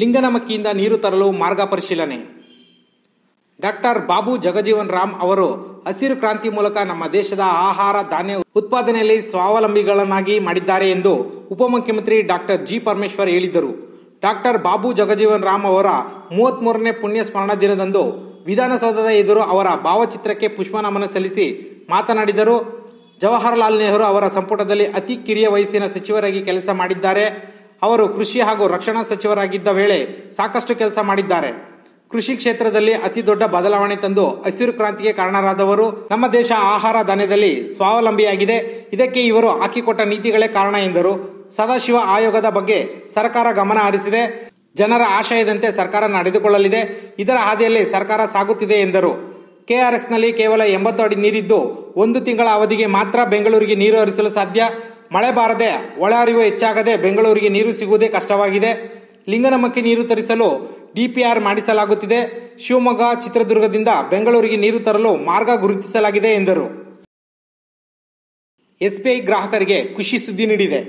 ಲಿಂಗನಮಕ್ಕಿಯಿಂದ ನೀರು ತರಲು ಮಾರ್ಗ ಪರಿಶೀಲನೆ ಡಾಕ್ಟರ್ ಬಾಬು ಜಗಜೀವನ್ ರಾಮ್ ಅವರು ಹಸಿರು ಕ್ರಾಂತಿ ಮೂಲಕ ನಮ್ಮ ದೇಶದ ಆಹಾರ ಧಾನ್ಯ ಉತ್ಪಾದನೆಯಲ್ಲಿ ಸ್ವಾವಲಂಬಿಗಳನ್ನಾಗಿ ಮಾಡಿದ್ದಾರೆ ಎಂದು ಉಪಮುಖ್ಯಮಂತ್ರಿ ಡಾಕ್ಟರ್ ಜಿ ಪರಮೇಶ್ವರ್ ಹೇಳಿದರು ಡಾಕ್ಟರ್ ಬಾಬು ಜಗಜೀವನ್ ರಾಮ್ ಅವರ ಮೂವತ್ತ್ ಮೂರನೇ ಪುಣ್ಯ ಸ್ಮರಣ ದಿನದಂದು ವಿಧಾನಸೌಧದ ಎದುರು ಅವರ ಭಾವಚಿತ್ರಕ್ಕೆ ಪುಷ್ಪನಮನ ಸಲ್ಲಿಸಿ ಮಾತನಾಡಿದರು ಜವಾಹರಲಾಲ್ ನೆಹರು ಅವರ ಸಂಪುಟದಲ್ಲಿ ಅತಿ ಕಿರಿಯ ವಯಸ್ಸಿನ ಸಚಿವರಾಗಿ ಕೆಲಸ ಮಾಡಿದ್ದಾರೆ ಅವರು ಕೃಷಿ ಹಾಗೂ ರಕ್ಷಣಾ ಸಚಿವರಾಗಿದ್ದ ವೇಳೆ ಸಾಕಷ್ಟು ಕೆಲಸ ಮಾಡಿದ್ದಾರೆ ಕೃಷಿ ಕ್ಷೇತ್ರದಲ್ಲಿ ಅತಿ ದೊಡ್ಡ ಬದಲಾವಣೆ ತಂದು ಹಸಿರು ಕ್ರಾಂತಿಗೆ ಕಾರಣರಾದವರು ನಮ್ಮ ದೇಶ ಆಹಾರ ಧಾನ್ಯದಲ್ಲಿ ಸ್ವಾವಲಂಬಿಯಾಗಿದೆ ಇದಕ್ಕೆ ಇವರು ಹಾಕಿಕೊಟ್ಟ ನೀತಿಗಳೇ ಕಾರಣ ಎಂದರು ಸದಾಶಿವ ಆಯೋಗದ ಬಗ್ಗೆ ಸರ್ಕಾರ ಗಮನ ಹರಿಸಿದೆ ಜನರ ಆಶಯದಂತೆ ಸರ್ಕಾರ ನಡೆದುಕೊಳ್ಳಲಿದೆ ಇದರ ಹಾದಿಯಲ್ಲಿ ಸರ್ಕಾರ ಸಾಗುತ್ತಿದೆ ಎಂದರು ಕೆಆರ್ಎಸ್ನಲ್ಲಿ ಕೇವಲ ಎಂಬತ್ತು ಅಡಿ ನೀರಿದ್ದು ಒಂದು ತಿಂಗಳ ಅವಧಿಗೆ ಮಾತ್ರ ಬೆಂಗಳೂರಿಗೆ ನೀರು ಹರಿಸಲು ಸಾಧ್ಯ ಮಳೆ ಬಾರದೆ ಒಳಹರಿವು ಹೆಚ್ಚಾಗದೆ ಬೆಂಗಳೂರಿಗೆ ನೀರು ಸಿಗುವುದೇ ಕಷ್ಟವಾಗಿದೆ ಲಿಂಗನಮಕ್ಕೆ ನೀರು ತರಿಸಲು ಡಿಪಿಆರ್ ಮಾಡಿಸಲಾಗುತ್ತಿದೆ ಶಿವಮೊಗ್ಗ ಚಿತ್ರದುರ್ಗದಿಂದ ಬೆಂಗಳೂರಿಗೆ ನೀರು ತರಲು ಮಾರ್ಗ ಗುರುತಿಸಲಾಗಿದೆ ಎಂದರು ಎಸ್ಬಿಐ ಗ್ರಾಹಕರಿಗೆ ಖುಷಿ ಸುದ್ದಿ ನೀಡಿದೆ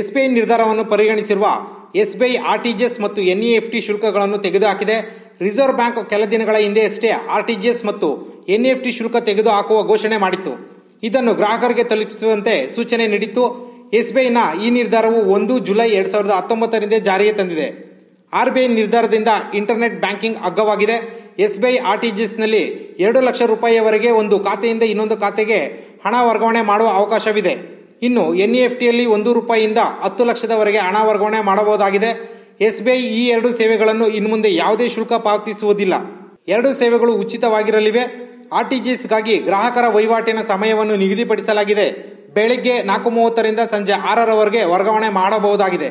ಎಸ್ಬಿಐ ನಿರ್ಧಾರವನ್ನು ಪರಿಗಣಿಸಿರುವ ಎಸ್ಬಿಐ ಆರ್ಟಿಜಿಎಸ್ ಮತ್ತು ಎನ್ಇಎಫ್ಟಿ ಶುಲ್ಕಗಳನ್ನು ತೆಗೆದುಹಾಕಿದೆ ರಿಸರ್ವ್ ಬ್ಯಾಂಕ್ ಕೆಲ ದಿನಗಳ ಹಿಂದೆಯಷ್ಟೇ ಆರ್ಟಿಜಿಎಸ್ ಮತ್ತು ಎನ್ಇಎಫ್ಟಿ ಶುಲ್ಕ ತೆಗೆದುಹಾಕುವ ಘೋಷಣೆ ಮಾಡಿತ್ತು ಇದನ್ನು ಗ್ರಾಹಕರಿಗೆ ತಲುಪಿಸುವಂತೆ ಸೂಚನೆ ನೀಡಿತ್ತು ಎಸ್ಬಿಐನ ಈ ನಿರ್ಧಾರವು ಒಂದು ಜುಲೈ ಎರಡು ಸಾವಿರದ ಹತ್ತೊಂಬತ್ತರಿಂದ ಜಾರಿಗೆ ತಂದಿದೆ ಆರ್ಬಿಐ ನಿರ್ಧಾರದಿಂದ ಇಂಟರ್ನೆಟ್ ಬ್ಯಾಂಕಿಂಗ್ ಅಗ್ಗವಾಗಿದೆ SBI B I R T ಎರಡು ಲಕ್ಷ ರೂಪಾಯಿಯವರೆಗೆ ಒಂದು ಖಾತೆಯಿಂದ ಇನ್ನೊಂದು ಖಾತೆಗೆ ಹಣ ವರ್ಗಾವಣೆ ಮಾಡುವ ಅವಕಾಶವಿದೆ ಇನ್ನು ಎನ್ ಇ ಎಫ್ ಟಿಯಲ್ಲಿ ಒಂದು ರೂಪಾಯಿಯಿಂದ ಹತ್ತು ಲಕ್ಷದವರೆಗೆ ಹಣ ವರ್ಗಾವಣೆ ಮಾಡಬಹುದಾಗಿದೆ ಎಸ್ಬಿಐ ಈ ಎರಡು ಸೇವೆಗಳನ್ನು ಇನ್ನು ಮುಂದೆ ಯಾವುದೇ ಶುಲ್ಕ ಪಾವತಿಸುವುದಿಲ್ಲ ಎರಡು ಸೇವೆಗಳು ಉಚಿತವಾಗಿರಲಿವೆ ಆರ್ಟಿಜಿಎಸ್ಗಾಗಿ ಗ್ರಾಹಕರ ವಹಿವಾಟಿನ ಸಮಯವನ್ನು ನಿಗದಿಪಡಿಸಲಾಗಿದೆ ಬೆಳಿಗ್ಗೆ ನಾಲ್ಕು ಮೂವತ್ತರಿಂದ ಸಂಜೆ ಆರರವರೆಗೆ ವರ್ಗಾವಣೆ ಮಾಡಬಹುದಾಗಿದೆ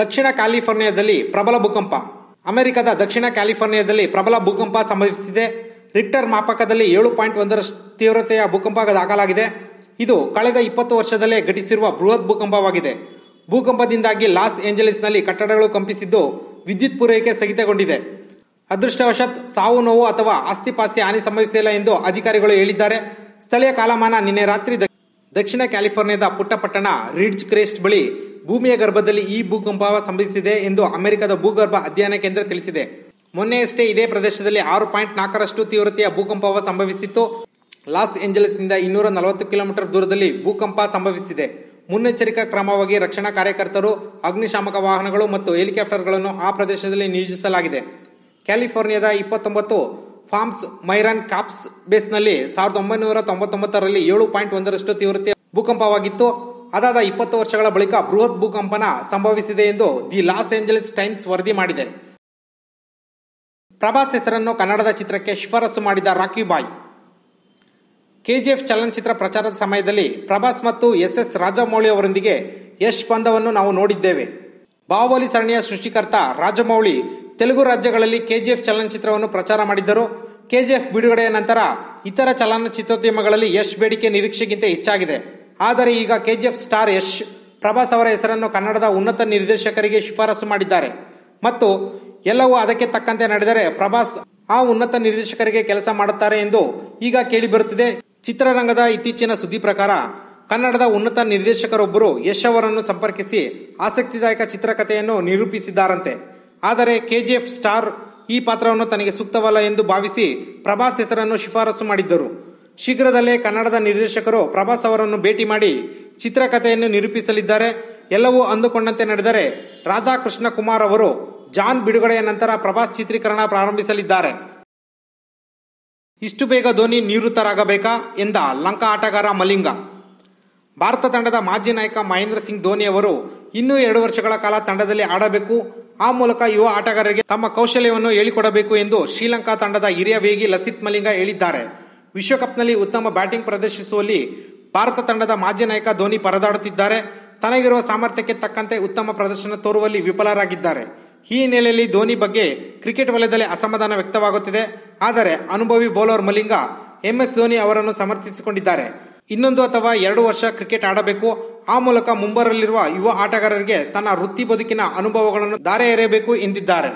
ದಕ್ಷಿಣ ಕ್ಯಾಲಿಫೋರ್ನಿಯಾದಲ್ಲಿ ಪ್ರಬಲ ಭೂಕಂಪ ಅಮೆರಿಕದ ದಕ್ಷಿಣ ಕ್ಯಾಲಿಫೋರ್ನಿಯಾದಲ್ಲಿ ಪ್ರಬಲ ಭೂಕಂಪ ಸಂಭವಿಸಿದೆ ರಿಕ್ಟರ್ ಮಾಪಕದಲ್ಲಿ ಏಳು ಪಾಯಿಂಟ್ ಒಂದರಷ್ಟು ತೀವ್ರತೆಯ ಭೂಕಂಪ ದಾಖಲಾಗಿದೆ ಇದು ಕಳೆದ ಇಪ್ಪತ್ತು ವರ್ಷದಲ್ಲೇ ಘಟಿಸಿರುವ ಬೃಹತ್ ಭೂಕಂಪವಾಗಿದೆ ಭೂಕಂಪದಿಂದಾಗಿ ಲಾಸ್ ಏಂಜಲೀಸ್ನಲ್ಲಿ ಕಟ್ಟಡಗಳು ಕಂಪಿಸಿದ್ದು ವಿದ್ಯುತ್ ಪೂರೈಕೆ ಸ್ಥಗಿತಗೊಂಡಿದೆ ಅದೃಷ್ಟವಶಾತ್ ಸಾವು ನೋವು ಅಥವಾ ಆಸ್ತಿಪಾಸ್ತಿ ಹಾನಿ ಸಂಭವಿಸಿಲ್ಲ ಎಂದು ಅಧಿಕಾರಿಗಳು ಹೇಳಿದ್ದಾರೆ ಸ್ಥಳೀಯ ಕಾಲಮಾನ ನಿನ್ನೆ ರಾತ್ರಿ ದಕ್ಷಿಣ ಕ್ಯಾಲಿಫೋರ್ನಿಯಾದ ಪುಟ್ಟಪಟ್ಟಣ ರಿಡ್ಜ್ ಕ್ರೇಸ್ಟ್ ಬಳಿ ಭೂಮಿಯ ಗರ್ಭದಲ್ಲಿ ಈ ಭೂಕಂಪ ಸಂಭವಿಸಿದೆ ಎಂದು ಅಮೆರಿಕದ ಭೂಗರ್ಭ ಅಧ್ಯಯನ ಕೇಂದ್ರ ತಿಳಿಸಿದೆ ಮೊನ್ನೆಯಷ್ಟೇ ಇದೇ ಪ್ರದೇಶದಲ್ಲಿ ಆರು ಪಾಯಿಂಟ್ ನಾಲ್ಕರಷ್ಟು ತೀವ್ರತೆಯ ಭೂಕಂಪವ ಸಂಭವಿಸಿತ್ತು ಲಾಸ್ ನಿಂದ ಇನ್ನೂರ ನಲವತ್ತು ಕಿಲೋಮೀಟರ್ ದೂರದಲ್ಲಿ ಭೂಕಂಪ ಸಂಭವಿಸಿದೆ ಮುನ್ನೆಚ್ಚರಿಕಾ ಕ್ರಮವಾಗಿ ರಕ್ಷಣಾ ಕಾರ್ಯಕರ್ತರು ಅಗ್ನಿಶಾಮಕ ವಾಹನಗಳು ಮತ್ತು ಹೆಲಿಕಾಪ್ಟರ್ಗಳನ್ನು ಆ ಪ್ರದೇಶದಲ್ಲಿ ನಿಯೋಜಿಸಲಾಗಿದೆ ಕ್ಯಾಲಿಫೋರ್ನಿಯಾದ ಇಪ್ಪತ್ತೊಂಬತ್ತು ಫಾರ್ಮ್ಸ್ ಮೈರನ್ ಕಾಪ್ಸ್ ಬೇಸ್ನಲ್ಲಿ ಸಾವಿರದ ಒಂಬೈನೂರ ತೊಂಬತ್ತೊಂಬತ್ತರಲ್ಲಿ ಏಳು ಪಾಯಿಂಟ್ ಒಂದರಷ್ಟು ತೀವ್ರತೆ ಭೂಕಂಪವಾಗಿತ್ತು ಅದಾದ ಇಪ್ಪತ್ತು ವರ್ಷಗಳ ಬಳಿಕ ಬೃಹತ್ ಭೂಕಂಪನ ಸಂಭವಿಸಿದೆ ಎಂದು ದಿ ಲಾಸ್ ಏಂಜಲೀಸ್ ಟೈಮ್ಸ್ ವರದಿ ಮಾಡಿದೆ ಪ್ರಭಾಸ್ ಹೆಸರನ್ನು ಕನ್ನಡದ ಚಿತ್ರಕ್ಕೆ ಶಿಫಾರಸು ಮಾಡಿದ ರಾಖಿ ಬಾಯ್ ಕೆಜಿಎಫ್ ಚಲನಚಿತ್ರ ಪ್ರಚಾರದ ಸಮಯದಲ್ಲಿ ಪ್ರಭಾಸ್ ಮತ್ತು ಎಸ್ ಎಸ್ ರಾಜಮೌಳಿ ಅವರೊಂದಿಗೆ ಯಶ್ ಬಂಧವನ್ನು ನಾವು ನೋಡಿದ್ದೇವೆ ಬಾಹುಬಲಿ ಸರಣಿಯ ಸೃಷ್ಟಿಕರ್ತ ರಾಜಮೌಳಿ ತೆಲುಗು ರಾಜ್ಯಗಳಲ್ಲಿ ಕೆಜಿಎಫ್ ಚಲನಚಿತ್ರವನ್ನು ಪ್ರಚಾರ ಮಾಡಿದ್ದರು ಕೆಜಿಎಫ್ ಬಿಡುಗಡೆಯ ನಂತರ ಇತರ ಚಲನಚಿತ್ರೋದ್ಯಮಗಳಲ್ಲಿ ಯಶ್ ಬೇಡಿಕೆ ನಿರೀಕ್ಷೆಗಿಂತ ಹೆಚ್ಚಾಗಿದೆ ಆದರೆ ಈಗ ಕೆಜಿಎಫ್ ಸ್ಟಾರ್ ಯಶ್ ಪ್ರಭಾಸ್ ಅವರ ಹೆಸರನ್ನು ಕನ್ನಡದ ಉನ್ನತ ನಿರ್ದೇಶಕರಿಗೆ ಶಿಫಾರಸು ಮಾಡಿದ್ದಾರೆ ಮತ್ತು ಎಲ್ಲವೂ ಅದಕ್ಕೆ ತಕ್ಕಂತೆ ನಡೆದರೆ ಪ್ರಭಾಸ್ ಆ ಉನ್ನತ ನಿರ್ದೇಶಕರಿಗೆ ಕೆಲಸ ಮಾಡುತ್ತಾರೆ ಎಂದು ಈಗ ಕೇಳಿಬರುತ್ತಿದೆ ಚಿತ್ರರಂಗದ ಇತ್ತೀಚಿನ ಸುದ್ದಿ ಪ್ರಕಾರ ಕನ್ನಡದ ಉನ್ನತ ನಿರ್ದೇಶಕರೊಬ್ಬರು ಯಶ್ ಅವರನ್ನು ಸಂಪರ್ಕಿಸಿ ಆಸಕ್ತಿದಾಯಕ ಚಿತ್ರಕಥೆಯನ್ನು ನಿರೂಪಿಸಿದ್ದಾರಂತೆ ಆದರೆ ಕೆಜಿಎಫ್ ಸ್ಟಾರ್ ಈ ಪಾತ್ರವನ್ನು ತನಗೆ ಸೂಕ್ತವಲ್ಲ ಎಂದು ಭಾವಿಸಿ ಪ್ರಭಾಸ್ ಹೆಸರನ್ನು ಶಿಫಾರಸು ಮಾಡಿದ್ದರು ಶೀಘ್ರದಲ್ಲೇ ಕನ್ನಡದ ನಿರ್ದೇಶಕರು ಪ್ರಭಾಸ್ ಅವರನ್ನು ಭೇಟಿ ಮಾಡಿ ಚಿತ್ರಕಥೆಯನ್ನು ನಿರೂಪಿಸಲಿದ್ದಾರೆ ಎಲ್ಲವೂ ಅಂದುಕೊಂಡಂತೆ ನಡೆದರೆ ರಾಧಾಕೃಷ್ಣ ಕುಮಾರ್ ಅವರು ಜಾನ್ ಬಿಡುಗಡೆಯ ನಂತರ ಪ್ರಭಾಸ್ ಚಿತ್ರೀಕರಣ ಪ್ರಾರಂಭಿಸಲಿದ್ದಾರೆ ಇಷ್ಟು ಬೇಗ ಧೋನಿ ನಿವೃತ್ತರಾಗಬೇಕಾ ಎಂದ ಲಂಕಾ ಆಟಗಾರ ಮಲಿಂಗ ಭಾರತ ತಂಡದ ಮಾಜಿ ನಾಯಕ ಮಹೇಂದ್ರ ಸಿಂಗ್ ಧೋನಿ ಅವರು ಇನ್ನೂ ಎರಡು ವರ್ಷಗಳ ಕಾಲ ತಂಡದಲ್ಲಿ ಆಡಬೇಕು ಆ ಮೂಲಕ ಯುವ ಆಟಗಾರರಿಗೆ ತಮ್ಮ ಕೌಶಲ್ಯವನ್ನು ಹೇಳಿಕೊಡಬೇಕು ಎಂದು ಶ್ರೀಲಂಕಾ ತಂಡದ ಹಿರಿಯ ವೇಗಿ ಲಸಿತ್ ಮಲಿಂಗ ಹೇಳಿದ್ದಾರೆ ವಿಶ್ವಕಪ್ನಲ್ಲಿ ಉತ್ತಮ ಬ್ಯಾಟಿಂಗ್ ಪ್ರದರ್ಶಿಸುವಲ್ಲಿ ಭಾರತ ತಂಡದ ಮಾಜಿ ನಾಯಕ ಧೋನಿ ಪರದಾಡುತ್ತಿದ್ದಾರೆ ತನಗಿರುವ ಸಾಮರ್ಥ್ಯಕ್ಕೆ ತಕ್ಕಂತೆ ಉತ್ತಮ ಪ್ರದರ್ಶನ ತೋರುವಲ್ಲಿ ವಿಫಲರಾಗಿದ್ದಾರೆ ಈ ಹಿನ್ನೆಲೆಯಲ್ಲಿ ಧೋನಿ ಬಗ್ಗೆ ಕ್ರಿಕೆಟ್ ವಲಯದಲ್ಲಿ ಅಸಮಾಧಾನ ವ್ಯಕ್ತವಾಗುತ್ತಿದೆ ಆದರೆ ಅನುಭವಿ ಬೌಲರ್ ಮಲಿಂಗ ಎಂಎಸ್ ಧೋನಿ ಅವರನ್ನು ಸಮರ್ಥಿಸಿಕೊಂಡಿದ್ದಾರೆ ಇನ್ನೊಂದು ಅಥವಾ ಎರಡು ವರ್ಷ ಕ್ರಿಕೆಟ್ ಆಡಬೇಕು ಆ ಮೂಲಕ ಮುಂಬರಲಿರುವ ಯುವ ಆಟಗಾರರಿಗೆ ತನ್ನ ವೃತ್ತಿ ಬದುಕಿನ ಅನುಭವಗಳನ್ನು ದಾರೆ ಎರೆಯಬೇಕು ಎಂದಿದ್ದಾರೆ